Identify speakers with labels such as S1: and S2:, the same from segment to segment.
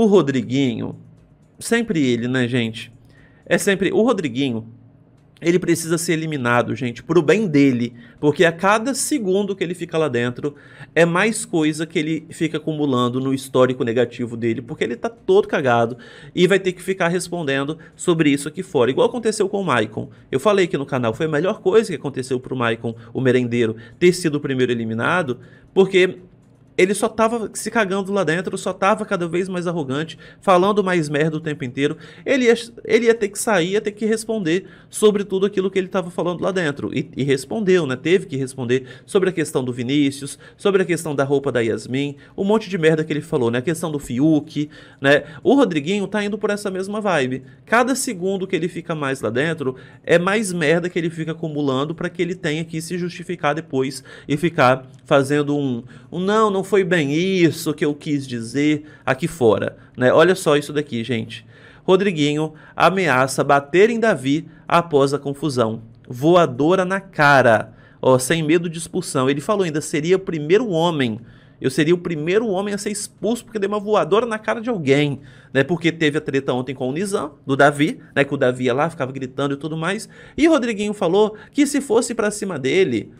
S1: O Rodriguinho, sempre ele, né, gente? É sempre o Rodriguinho. Ele precisa ser eliminado, gente, pro bem dele, porque a cada segundo que ele fica lá dentro é mais coisa que ele fica acumulando no histórico negativo dele, porque ele tá todo cagado e vai ter que ficar respondendo sobre isso aqui fora, igual aconteceu com o Maicon. Eu falei que no canal foi a melhor coisa que aconteceu pro Maicon, o merendeiro, ter sido o primeiro eliminado, porque ele só tava se cagando lá dentro, só tava cada vez mais arrogante, falando mais merda o tempo inteiro. Ele ia, ele ia ter que sair, ia ter que responder sobre tudo aquilo que ele tava falando lá dentro. E, e respondeu, né? Teve que responder sobre a questão do Vinícius, sobre a questão da roupa da Yasmin, um monte de merda que ele falou, né? A questão do Fiuk, né? O Rodriguinho tá indo por essa mesma vibe. Cada segundo que ele fica mais lá dentro é mais merda que ele fica acumulando para que ele tenha que se justificar depois e ficar fazendo um, um não, não foi bem isso que eu quis dizer aqui fora. Né? Olha só isso daqui, gente. Rodriguinho ameaça bater em Davi após a confusão. Voadora na cara, ó, sem medo de expulsão. Ele falou ainda, seria o primeiro homem eu seria o primeiro homem a ser expulso porque dei uma voadora na cara de alguém, né? Porque teve a treta ontem com o Nizam, do Davi, né? Que o Davi ia lá, ficava gritando e tudo mais. E o Rodriguinho falou que se fosse para cima dele,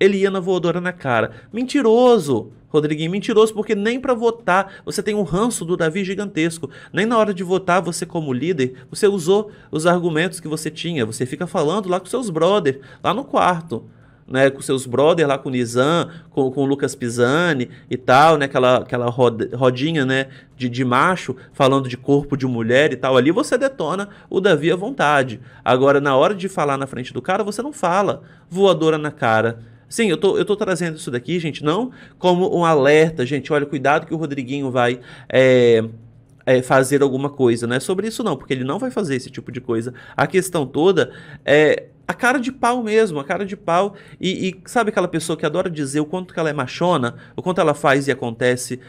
S1: ele ia na voadora na cara. Mentiroso! Rodriguinho mentiroso porque nem para votar você tem um ranço do Davi gigantesco. Nem na hora de votar você como líder, você usou os argumentos que você tinha. Você fica falando lá com seus brother, lá no quarto. Né, com seus brothers lá com o Nizam, com, com o Lucas Pisani e tal, né, aquela, aquela rodinha né, de, de macho falando de corpo de mulher e tal, ali você detona o Davi à vontade. Agora, na hora de falar na frente do cara, você não fala voadora na cara. Sim, eu tô, eu tô trazendo isso daqui, gente, não como um alerta, gente. Olha, cuidado que o Rodriguinho vai. É, é, fazer alguma coisa, não é sobre isso não, porque ele não vai fazer esse tipo de coisa. A questão toda é a cara de pau mesmo, a cara de pau. E, e, sabe aquela pessoa que adora dizer o quanto que ela é machona, o quanto ela faz e acontece?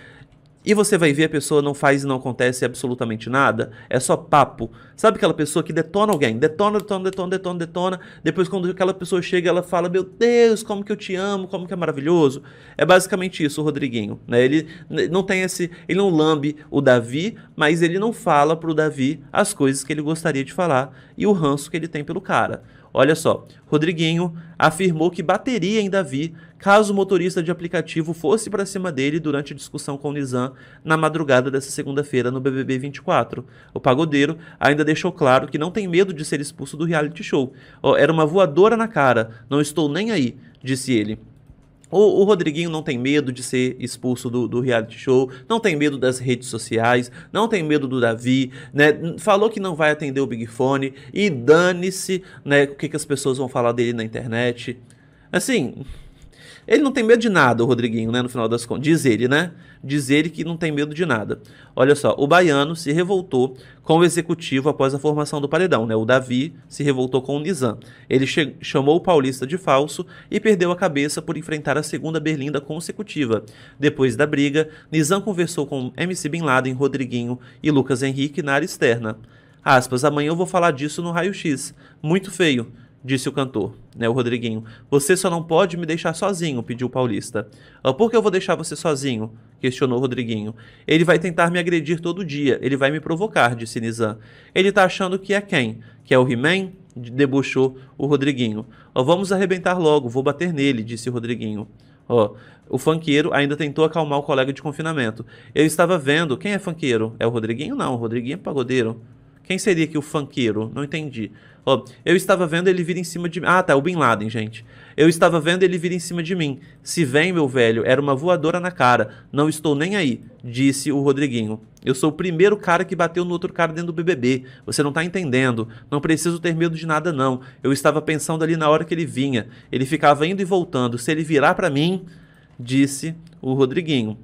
S1: E você vai ver a pessoa não faz e não acontece absolutamente nada, é só papo. Sabe aquela pessoa que detona alguém? Detona, detona, detona, detona, detona. Depois quando aquela pessoa chega, ela fala: "Meu Deus, como que eu te amo, como que é maravilhoso". É basicamente isso, o Rodriguinho, né? Ele não tem esse, ele não lambe o Davi, mas ele não fala pro Davi as coisas que ele gostaria de falar e o ranço que ele tem pelo cara. Olha só, Rodriguinho afirmou que bateria em Davi caso o motorista de aplicativo fosse para cima dele durante a discussão com o Nizam na madrugada dessa segunda-feira no BBB 24. O pagodeiro ainda deixou claro que não tem medo de ser expulso do reality show. Oh, era uma voadora na cara, não estou nem aí, disse ele. O, o, Rodriguinho não tem medo de ser expulso do, do reality show, não tem medo das redes sociais, não tem medo do Davi, né? Falou que não vai atender o Big Fone e dane-se, né? O que, que as pessoas vão falar dele na internet. Assim, ele não tem medo de nada, o Rodriguinho, né? No final das contas. Diz ele, né? Diz ele que não tem medo de nada. Olha só, o baiano se revoltou com o executivo após a formação do paredão, né? O Davi se revoltou com o Nizam. Ele chamou o paulista de falso e perdeu a cabeça por enfrentar a segunda berlinda consecutiva. Depois da briga, Nizam conversou com MC Bin Laden, Rodriguinho e Lucas Henrique na área externa. Aspas, amanhã eu vou falar disso no raio-x. Muito feio disse o cantor, né, o Rodriguinho. Você só não pode me deixar sozinho, pediu o paulista. Ah, por que eu vou deixar você sozinho? questionou o Rodriguinho. Ele vai tentar me agredir todo dia, ele vai me provocar, disse Nizam. Ele tá achando que é quem? Que é o He-Man? debuchou o Rodriguinho. Ah, vamos arrebentar logo, vou bater nele, disse o Rodriguinho. Ó, ah, o funkeiro ainda tentou acalmar o colega de confinamento. Eu estava vendo. Quem é funkeiro? É o Rodriguinho? Não, o Rodriguinho é pagodeiro. Quem seria que o funkeiro? Não entendi. Ó, eu estava vendo ele vir em cima de mim. Ah, tá, o Bin Laden, gente. Eu estava vendo ele vir em cima de mim. Se vem, meu velho, era uma voadora na cara. Não estou nem aí, disse o Rodriguinho. Eu sou o primeiro cara que bateu no outro cara dentro do BBB. Você não tá entendendo. Não preciso ter medo de nada, não. Eu estava pensando ali na hora que ele vinha. Ele ficava indo e voltando. Se ele virar para mim, disse o Rodriguinho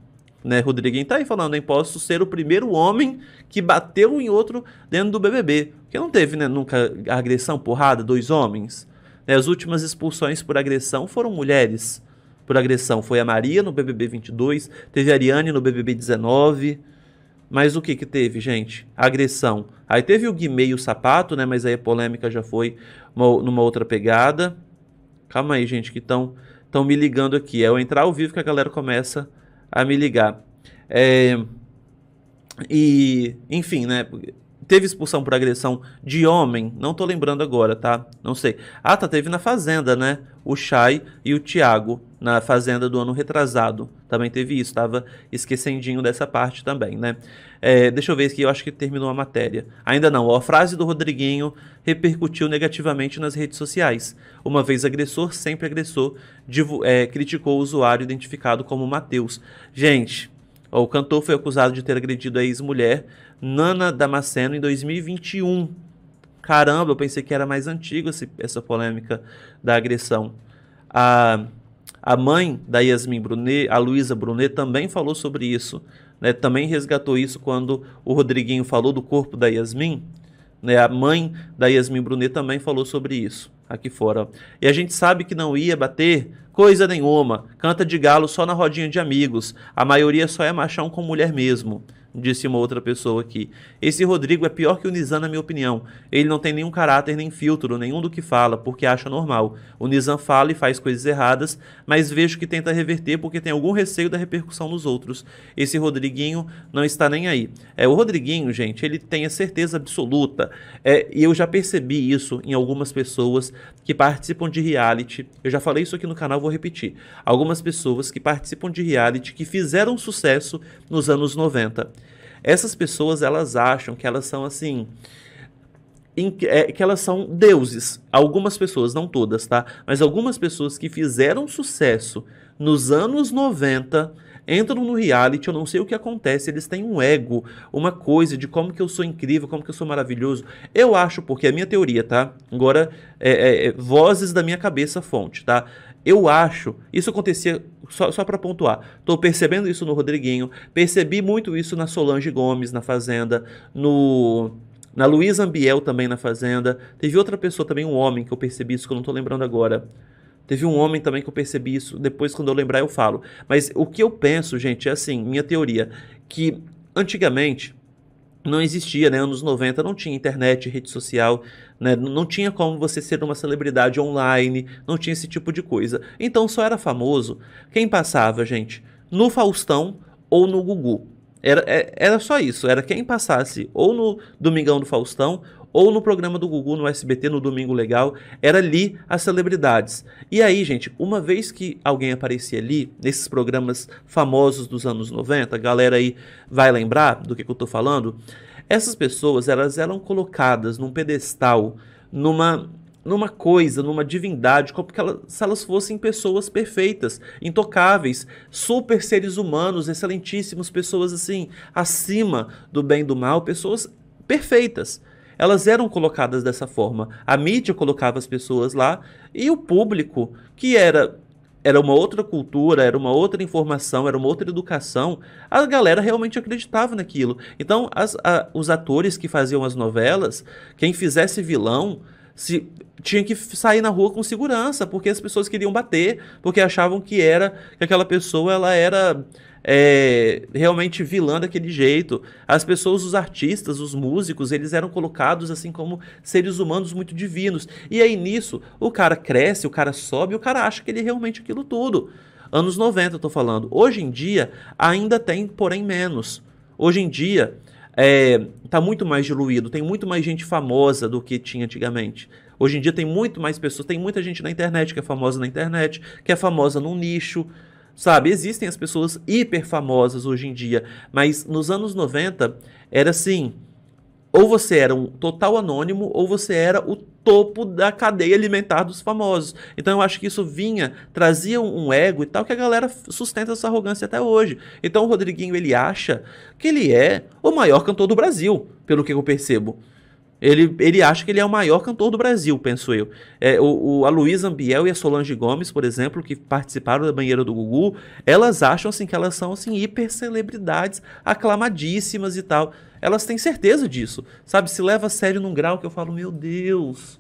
S1: né, Quem tá aí falando em posso ser o primeiro homem que bateu em outro dentro do BBB. Porque não teve, né, nunca agressão, porrada, dois homens. Né, as últimas expulsões por agressão foram mulheres. Por agressão foi a Maria no BBB 22, teve a Ariane no BBB 19. Mas o que que teve, gente? Agressão. Aí teve o Guimê e o Sapato, né, mas aí a polêmica já foi uma, numa outra pegada. Calma aí, gente, que estão me ligando aqui. É eu entrar ao vivo que a galera começa a me ligar. É, e, enfim, né? Teve expulsão por agressão de homem, não tô lembrando agora, tá? Não sei. Ah, tá, teve na Fazenda, né? O Chay e o Thiago na Fazenda do ano retrasado. Também teve isso, estava esquecendinho dessa parte também, né? É, deixa eu ver aqui, eu acho que terminou a matéria. Ainda não, ó, a frase do Rodriguinho repercutiu negativamente nas redes sociais. Uma vez agressor, sempre agressor, é, criticou o usuário identificado como Matheus. Gente, ó, o cantor foi acusado de ter agredido a ex-mulher Nana Damasceno em 2021. Caramba, eu pensei que era mais antigo esse, essa polêmica da agressão. A ah, a mãe da Yasmin Brunet, a Luísa Brunet, também falou sobre isso. Né? Também resgatou isso quando o Rodriguinho falou do corpo da Yasmin. Né? A mãe da Yasmin Brunet também falou sobre isso aqui fora. E a gente sabe que não ia bater coisa nenhuma. Canta de galo só na rodinha de amigos. A maioria só é machão com mulher mesmo disse uma outra pessoa aqui. Esse Rodrigo é pior que o Nizam, na minha opinião. Ele não tem nenhum caráter nem filtro, nenhum do que fala, porque acha normal. O Nizam fala e faz coisas erradas, mas vejo que tenta reverter porque tem algum receio da repercussão nos outros. Esse Rodriguinho não está nem aí. É, o Rodriguinho, gente, ele tem a certeza absoluta, é, e eu já percebi isso em algumas pessoas que participam de reality. Eu já falei isso aqui no canal, vou repetir. Algumas pessoas que participam de reality que fizeram sucesso nos anos 90. Essas pessoas elas acham que elas são assim. Em, é, que elas são deuses. Algumas pessoas, não todas, tá? Mas algumas pessoas que fizeram sucesso nos anos 90 entram no reality, eu não sei o que acontece, eles têm um ego, uma coisa de como que eu sou incrível, como que eu sou maravilhoso. Eu acho, porque é a minha teoria, tá? Agora, é, é, é, vozes da minha cabeça, fonte, tá? Eu acho, isso acontecia, só, só para pontuar, tô percebendo isso no Rodriguinho, percebi muito isso na Solange Gomes, na Fazenda, no na Luísa Ambiel também na Fazenda. Teve outra pessoa também, um homem, que eu percebi isso que eu não tô lembrando agora. Teve um homem também que eu percebi isso, depois quando eu lembrar eu falo. Mas o que eu penso, gente, é assim, minha teoria, que antigamente não existia, né? Anos 90 não tinha internet, rede social, né? Não tinha como você ser uma celebridade online, não tinha esse tipo de coisa. Então só era famoso quem passava, gente, no Faustão ou no Gugu. Era, é, era só isso, era quem passasse ou no Domingão do Faustão ou no programa do Gugu no SBT no Domingo Legal, era ali as celebridades. E aí, gente, uma vez que alguém aparecia ali, nesses programas famosos dos anos 90, a galera aí vai lembrar do que, que eu tô falando, essas pessoas, elas eram colocadas num pedestal, numa numa coisa, numa divindade, como ela, se elas fossem pessoas perfeitas, intocáveis, super seres humanos, excelentíssimos, pessoas assim, acima do bem e do mal, pessoas perfeitas elas eram colocadas dessa forma. A mídia colocava as pessoas lá e o público, que era era uma outra cultura, era uma outra informação, era uma outra educação, a galera realmente acreditava naquilo. Então, as, a, os atores que faziam as novelas, quem fizesse vilão, se tinha que sair na rua com segurança, porque as pessoas queriam bater, porque achavam que era que aquela pessoa ela era é, realmente vilã daquele jeito. As pessoas, os artistas, os músicos, eles eram colocados assim como seres humanos muito divinos. E aí nisso, o cara cresce, o cara sobe, o cara acha que ele é realmente aquilo tudo. Anos 90, eu tô falando. Hoje em dia, ainda tem, porém menos. Hoje em dia, é, tá muito mais diluído, tem muito mais gente famosa do que tinha antigamente. Hoje em dia tem muito mais pessoas, tem muita gente na internet que é famosa na internet, que é famosa num nicho, Sabe, existem as pessoas hiper famosas hoje em dia, mas nos anos 90 era assim, ou você era um total anônimo ou você era o topo da cadeia alimentar dos famosos. Então eu acho que isso vinha, trazia um ego e tal que a galera sustenta essa arrogância até hoje. Então o Rodriguinho ele acha que ele é o maior cantor do Brasil, pelo que eu percebo. Ele, ele acha que ele é o maior cantor do Brasil, penso eu. É, o, o, a Luísa Ambiel e a Solange Gomes, por exemplo, que participaram da Banheira do Gugu, elas acham assim, que elas são assim, hipercelebridades aclamadíssimas e tal. Elas têm certeza disso, sabe? Se leva a sério num grau que eu falo, meu Deus,